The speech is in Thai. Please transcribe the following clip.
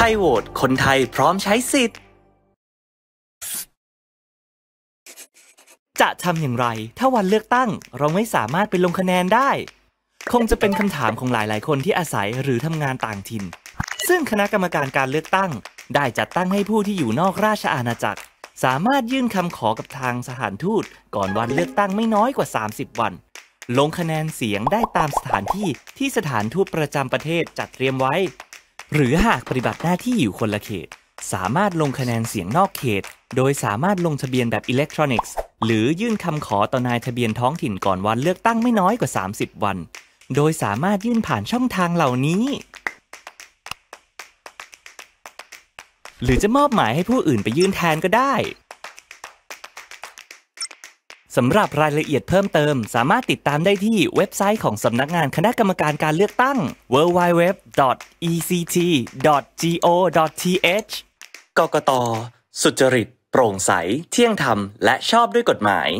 ไทยโหวตคนไทยพร้อมใช้สิทธิ์ จะทำอย่างไร ถ้าวันเลือกตั้งเราไม่สามารถไปลงคะแนนได้ คงจะเป็นคำถามของหลายๆ คนที่อาศัยหรือทำงานต่างถิ่นซึ่งคณะกรรมการการเลือกตั้ง ได้จัดตั้งให้ผู้ที่อยู่นอกราชอาณาจักร สามารถยื่นคำขอกับทางสถานทูต ก่อนวันเลือกตั้งไม่น้อยกว่า 30 วัน ลงคะแนนเสียงได้ตามสถานที่ที่สถานทูตประจำประเทศจัดเตรียมไว้หรือหากปฏิบัติหน้าที่อยู่คนละเขต สามารถลงคะแนนเสียงนอกเขต โดยสามารถลงทะเบียนแบบอิเล็กทรอนิกส์ หรือยื่นคำขอต่อนายทะเบียนท้องถิ่นก่อนวันเลือกตั้งไม่น้อยกว่า 30 วัน โดยสามารถยื่นผ่านช่องทางเหล่านี้ หรือจะมอบหมายให้ผู้อื่นไปยื่นแทนก็ได้สำหรับรายละเอียดเพิ่มเติม สามารถติดตามได้ที่เว็บไซต์ของสำนักงานคณะกรรมการการเลือกตั้ง www.ect.go.th กกต สุจริต โปร่งใส เที่ยงธรรมและชอบด้วยกฎหมาย